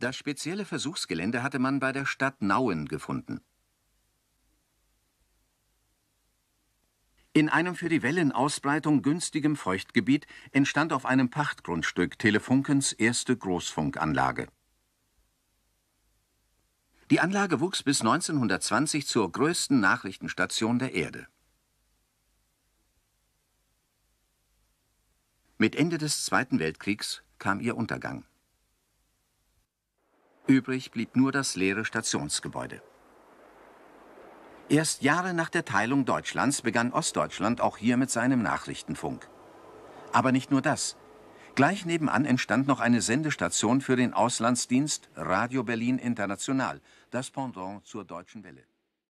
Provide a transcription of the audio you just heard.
Das spezielle Versuchsgelände hatte man bei der Stadt Nauen gefunden. In einem für die Wellenausbreitung günstigem Feuchtgebiet entstand auf einem Pachtgrundstück Telefunkens erste Großfunkanlage. Die Anlage wuchs bis 1920 zur größten Nachrichtenstation der Erde. Mit Ende des Zweiten Weltkriegs kam ihr Untergang. Übrig blieb nur das leere Stationsgebäude. Erst Jahre nach der Teilung Deutschlands begann Ostdeutschland auch hier mit seinem Nachrichtenfunk. Aber nicht nur das. Gleich nebenan entstand noch eine Sendestation für den Auslandsdienst Radio Berlin International, das Pendant zur Deutschen Welle.